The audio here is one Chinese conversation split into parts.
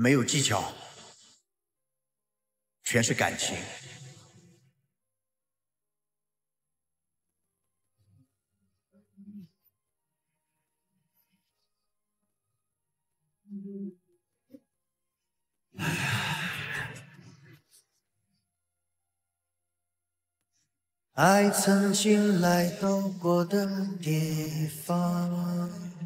没有技巧，全是感情。爱曾经来到过的地方。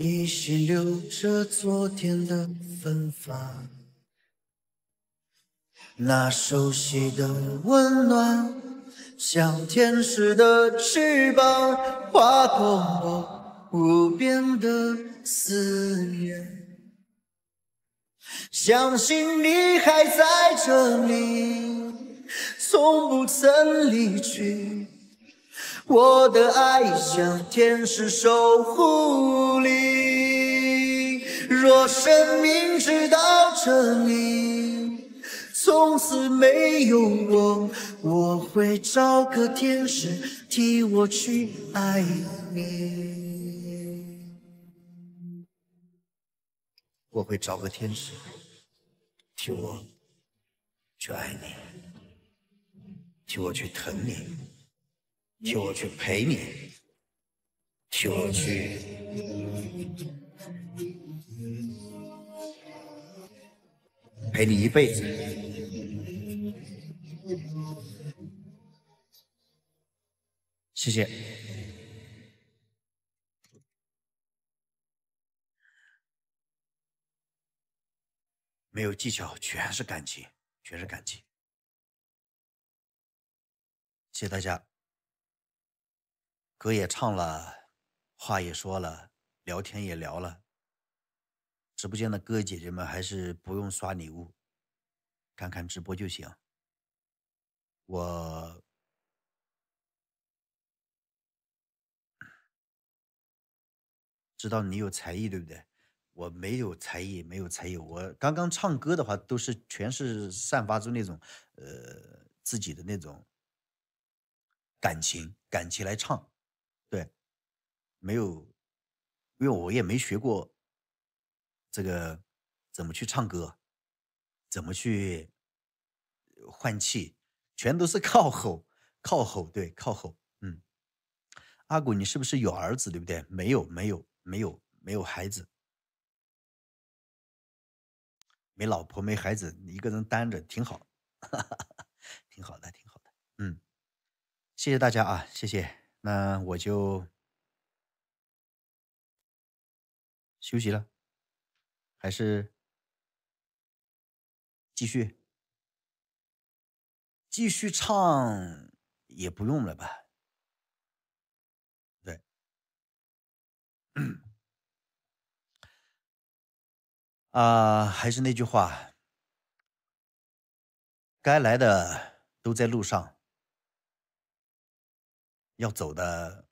依稀留着昨天的芬芳，那熟悉的温暖，像天使的翅膀，划过我无边的思念。相信你还在这里，从不曾离去。我的爱像天使守护。生命直到这里，从此没有我，我会找个天使替我去爱你。我会找个天使替我去爱你，替我去疼你，替我去陪你，替我去。陪你一辈子，谢谢。没有技巧，全是感情，全是感情。谢谢大家。歌也唱了，话也说了，聊天也聊了。直播间的哥姐姐们还是不用刷礼物，看看直播就行。我 知道你有才艺，对不对？我没有才艺，没有才艺。我刚刚唱歌的话，都是全是散发出那种呃自己的那种感情，感情来唱。对，没有，因为我也没学过。这个怎么去唱歌？怎么去换气？全都是 靠吼，靠吼，对，靠吼。嗯，阿古，你是不是有儿子？对不对？没有，没有，没有，没有孩子，没老婆，没孩子，一个人单着挺好，挺好的，挺好的。嗯，谢谢大家啊，谢谢。那我就休息了。还是继续继续唱也不用了吧？对，啊，还是那句话，该来的都在路上，要走的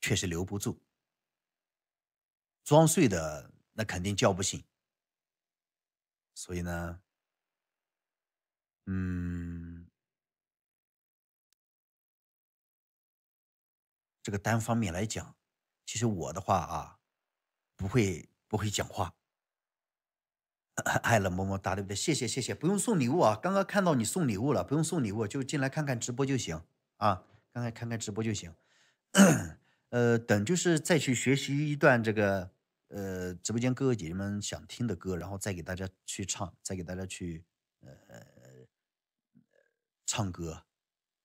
确实留不住，装睡的。那肯定叫不醒，所以呢，嗯，这个单方面来讲，其实我的话啊，不会不会讲话。爱了么么哒，对不对？谢谢谢谢，不用送礼物啊。刚刚看到你送礼物了，不用送礼物，就进来看看直播就行啊。看看看看直播就行。呃，等就是再去学习一段这个。呃，直播间哥哥姐姐们想听的歌，然后再给大家去唱，再给大家去呃唱歌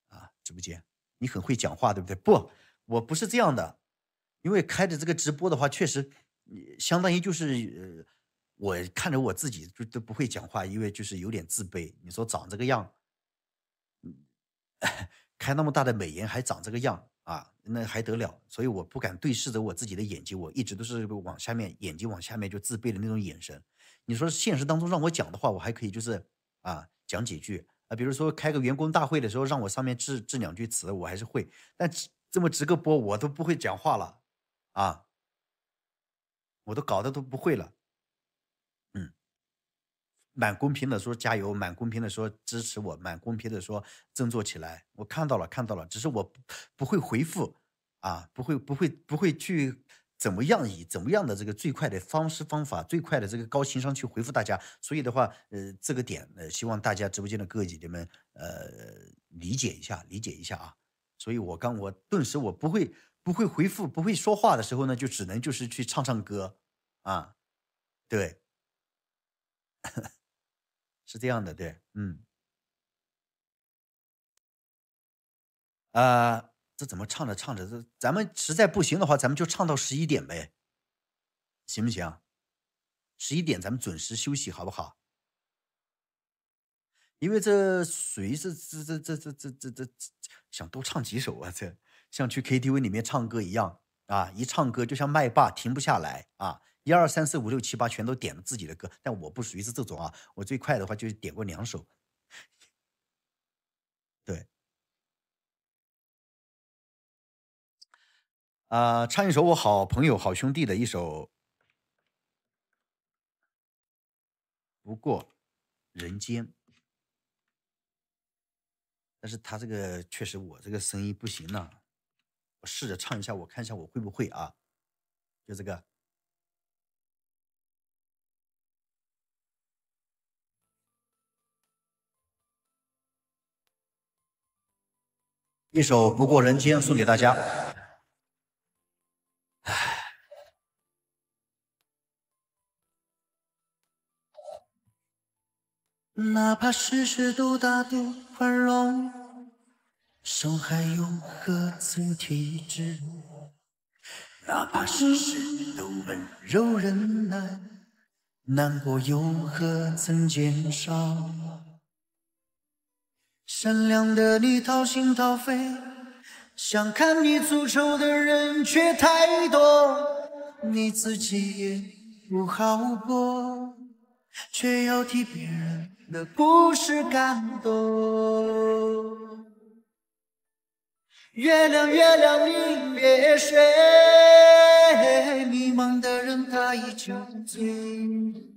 啊！直播间，你很会讲话，对不对？不，我不是这样的。因为开着这个直播的话，确实相当于就是呃，我看着我自己就都不会讲话，因为就是有点自卑。你说长这个样，开那么大的美颜还长这个样。啊，那还得了！所以我不敢对视着我自己的眼睛，我一直都是往下面，眼睛往下面就自卑的那种眼神。你说现实当中让我讲的话，我还可以，就是啊，讲几句啊，比如说开个员工大会的时候，让我上面致致两句词，我还是会。但这么直个播，我都不会讲话了啊，我都搞得都不会了。蛮公平的说加油，蛮公平的说支持我，蛮公平的说振作起来。我看到了看到了，只是我不会回复啊，不会不会不会去怎么样以怎么样的这个最快的方式方法最快的这个高情商去回复大家。所以的话，呃，这个点呃，希望大家直播间的哥哥姐姐们呃理解一下理解一下啊。所以我刚我顿时我不会不会回复不会说话的时候呢，就只能就是去唱唱歌啊，对。是这样的，对，嗯，啊，这怎么唱着唱着，这咱们实在不行的话，咱们就唱到十一点呗，行不行？十一点咱们准时休息，好不好？因为这属于是这这这这这这这想多唱几首啊，这像去 KTV 里面唱歌一样啊，一唱歌就像麦霸停不下来啊。一二三四五六七八，全都点了自己的歌，但我不属于是这种啊。我最快的话就点过两首，对。啊，唱一首我好朋友、好兄弟的一首《不过人间》，但是他这个确实我这个声音不行呐，我试着唱一下，我看一下我会不会啊？就这个。一首《不过人间》送给大家。哪怕世事都大度宽容，伤害又何曾停止？哪怕世事都温柔忍耐，难过又何曾减少？善良的你掏心掏肺，想看你出丑的人却太多，你自己也不好过，却要替别人的故事感动。月亮月亮你别睡，迷茫的人他已酒醉。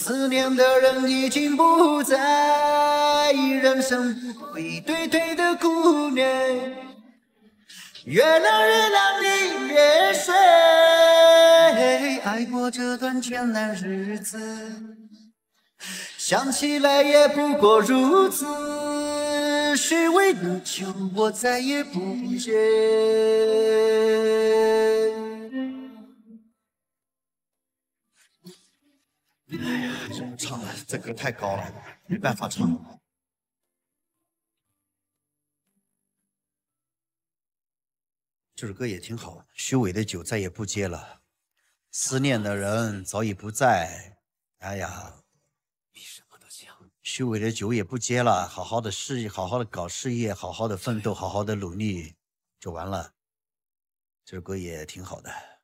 思念的人已经不在，人生不过一堆堆的顾念。月亮，月亮你别睡，爱过这段艰难日子，想起来也不过如此。虚伪的酒，我再也不接。唱了，这歌太高了，没办法唱。这首歌也挺好，虚伪的酒再也不接了，思念的人早已不在。哎呀，虚伪的酒也不接了，好好的事业，好好的搞事业，好好的奋斗，好好的努力，就完了。这首歌也挺好的。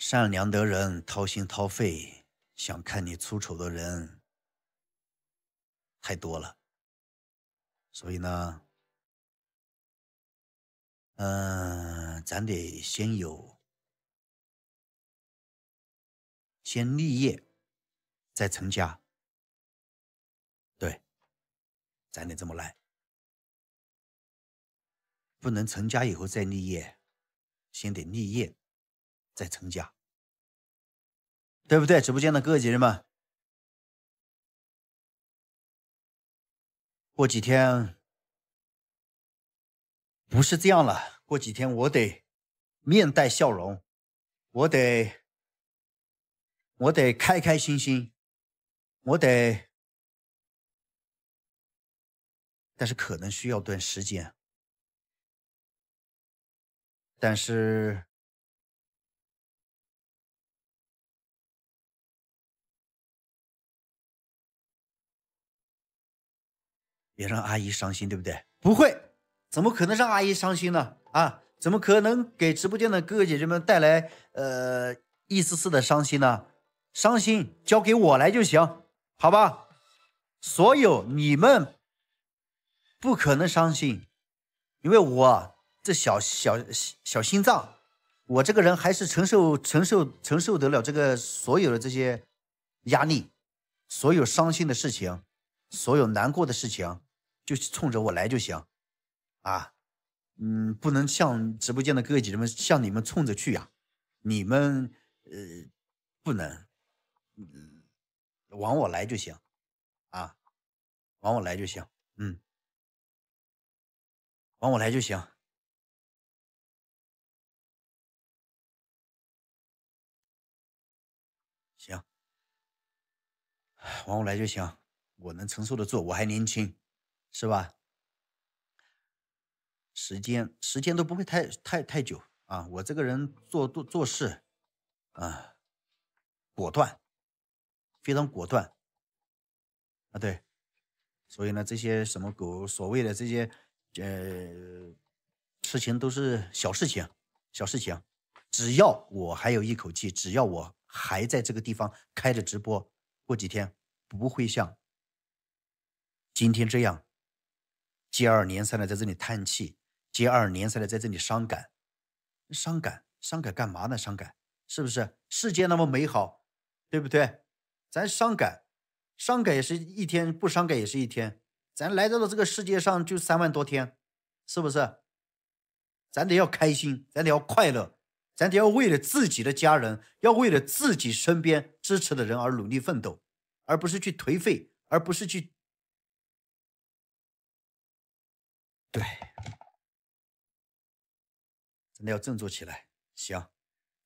善良的人掏心掏肺，想看你出丑的人太多了。所以呢，嗯，咱得先有，先立业，再成家。对，咱得这么来，不能成家以后再立业，先得立业。在成家，对不对？直播间的各位姐姐们，过几天不是这样了。过几天我得面带笑容，我得我得开开心心，我得，但是可能需要段时间，但是。别让阿姨伤心，对不对？不会，怎么可能让阿姨伤心呢？啊，怎么可能给直播间的哥哥姐姐们带来呃一丝丝的伤心呢？伤心交给我来就行，好吧？所有你们不可能伤心，因为我这小小小心脏，我这个人还是承受承受承受得了这个所有的这些压力，所有伤心的事情，所有难过的事情。就冲着我来就行，啊，嗯，不能像直播间的哥哥姐姐们，像你们冲着去呀，你们呃不能，嗯，往我来就行，啊，往我来就行，嗯，往我来就行，行，往我来就行，我能承受的住，我还年轻。是吧？时间时间都不会太太太久啊！我这个人做做做事啊，果断，非常果断啊！对，所以呢，这些什么狗所谓的这些呃事情都是小事情，小事情。只要我还有一口气，只要我还在这个地方开着直播，过几天不会像今天这样。接二连三的在这里叹气，接二连三的在这里伤感，伤感伤感干嘛呢？伤感是不是？世界那么美好，对不对？咱伤感，伤感也是一天，不伤感也是一天。咱来到了这个世界上就三万多天，是不是？咱得要开心，咱得要快乐，咱得要为了自己的家人，要为了自己身边支持的人而努力奋斗，而不是去颓废，而不是去。对，真的要振作起来。行，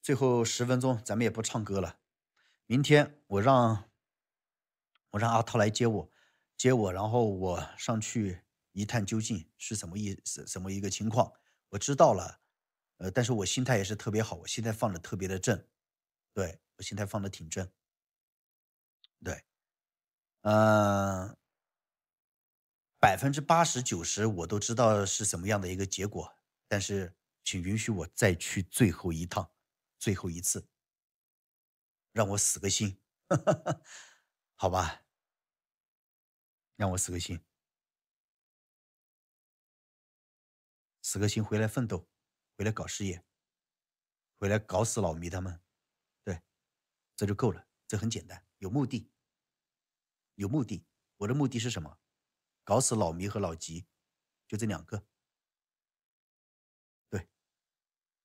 最后十分钟咱们也不唱歌了。明天我让，我让阿涛来接我，接我，然后我上去一探究竟是什么意思，什么一个情况。我知道了，呃，但是我心态也是特别好，我心态放的特别的正，对我心态放的挺正。对，嗯。百分之八十九十，我都知道是什么样的一个结果，但是请允许我再去最后一趟，最后一次，让我死个心，好吧，让我死个心，死个心回来奋斗，回来搞事业，回来搞死老迷他们，对，这就够了，这很简单，有目的，有目的，我的目的是什么？搞死老迷和老吉，就这两个。对，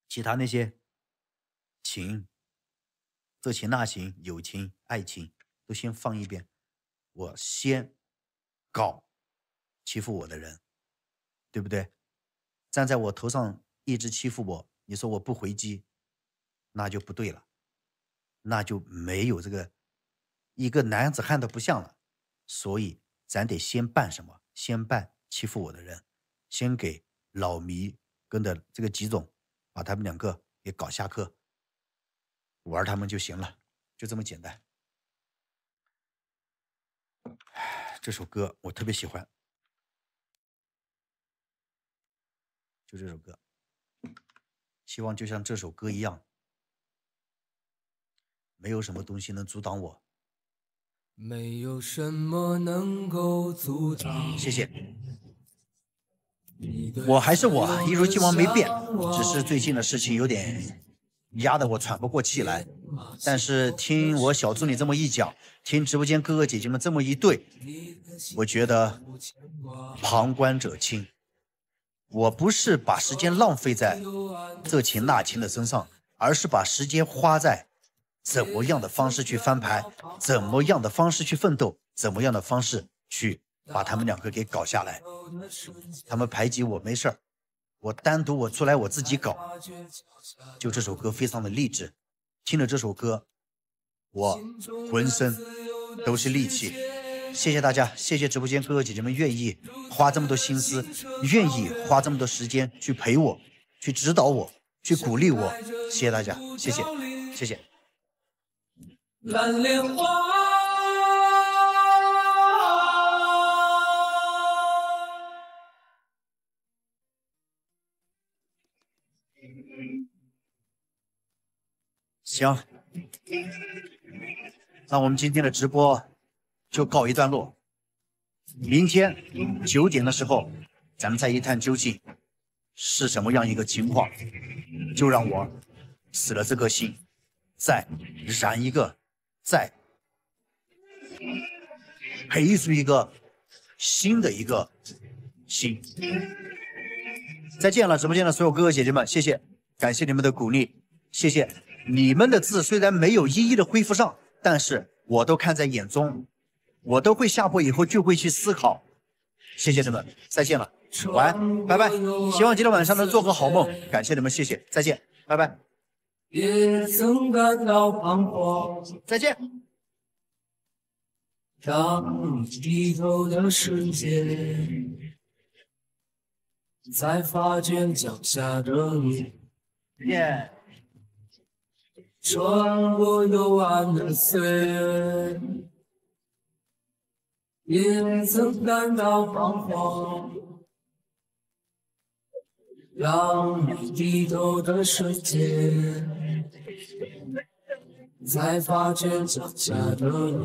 其他那些情，这情那情，友情、爱情，都先放一边。我先搞欺负我的人，对不对？站在我头上一直欺负我，你说我不回击，那就不对了，那就没有这个一个男子汉的不像了。所以。咱得先办什么？先办欺负我的人，先给老迷跟的这个吉总，把他们两个给搞下课，玩他们就行了，就这么简单。这首歌我特别喜欢，就这首歌，希望就像这首歌一样，没有什么东西能阻挡我。没有什么能够阻挡。谢谢，我还是我，一如既往没变，只是最近的事情有点压得我喘不过气来。但是听我小助理这么一讲，听直播间哥哥姐姐们这么一对，我觉得旁观者清。我不是把时间浪费在这情那情的身上，而是把时间花在。怎么样的方式去翻牌？怎么样的方式去奋斗？怎么样的方式去把他们两个给搞下来？他们排挤我没事儿，我单独我出来我自己搞。就这首歌非常的励志，听了这首歌，我浑身都是力气。谢谢大家，谢谢直播间哥哥姐姐们愿意花这么多心思，愿意花这么多时间去陪我，去指导我，去鼓励我。谢谢大家，谢谢，谢谢。蓝莲花。行，那我们今天的直播就告一段落。明天九点的时候，咱们再一探究竟，是什么样一个情况？就让我死了这颗心，再燃一个。再，培育出一个新的一个心。再见了，直播间的所有哥哥姐姐们，谢谢，感谢你们的鼓励，谢谢你们的字虽然没有一一的恢复上，但是我都看在眼中，我都会下播以后就会去思考。谢谢你们，再见了，晚，安，拜拜。希望今天晚上能做个好梦，感谢你们，谢谢，再见，拜拜。也曾感到彷徨。再见。当你低头的瞬间，才发觉脚下的路。耶。穿过幽暗的岁月，也曾感到彷徨。当你低头的瞬间，才发觉脚下的路。